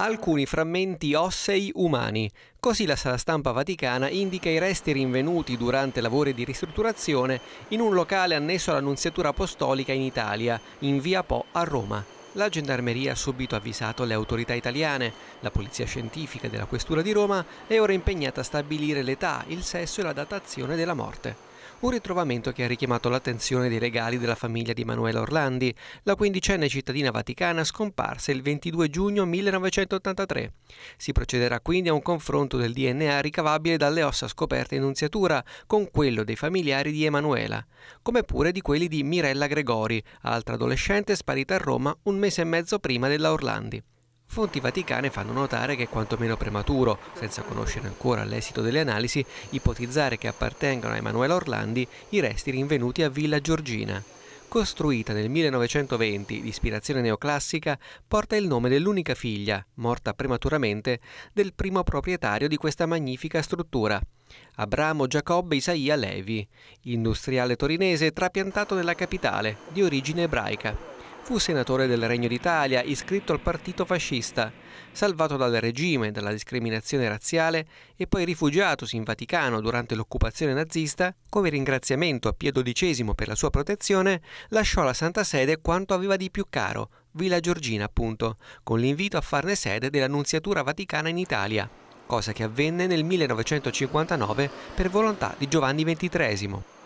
alcuni frammenti ossei umani. Così la sala stampa vaticana indica i resti rinvenuti durante lavori di ristrutturazione in un locale annesso all'Annunziatura Apostolica in Italia, in via Po a Roma. La gendarmeria ha subito avvisato le autorità italiane. La polizia scientifica della Questura di Roma è ora impegnata a stabilire l'età, il sesso e la datazione della morte. Un ritrovamento che ha richiamato l'attenzione dei legali della famiglia di Emanuela Orlandi, la quindicenne cittadina vaticana scomparsa il 22 giugno 1983. Si procederà quindi a un confronto del DNA ricavabile dalle ossa scoperte in unziatura con quello dei familiari di Emanuela, come pure di quelli di Mirella Gregori, altra adolescente sparita a Roma un mese e mezzo prima della Orlandi. Fonti vaticane fanno notare che è quantomeno prematuro, senza conoscere ancora l'esito delle analisi, ipotizzare che appartengano a Emanuele Orlandi i resti rinvenuti a Villa Giorgina. Costruita nel 1920 di ispirazione neoclassica, porta il nome dell'unica figlia, morta prematuramente, del primo proprietario di questa magnifica struttura, Abramo Giacobbe Isaia Levi, industriale torinese trapiantato nella capitale, di origine ebraica. Fu senatore del Regno d'Italia, iscritto al partito fascista, salvato dal regime, dalla discriminazione razziale e poi rifugiatosi in Vaticano durante l'occupazione nazista, come ringraziamento a Pio XII per la sua protezione, lasciò alla Santa Sede quanto aveva di più caro, Villa Giorgina appunto, con l'invito a farne sede dell'Annunziatura Vaticana in Italia, cosa che avvenne nel 1959 per volontà di Giovanni XXIII.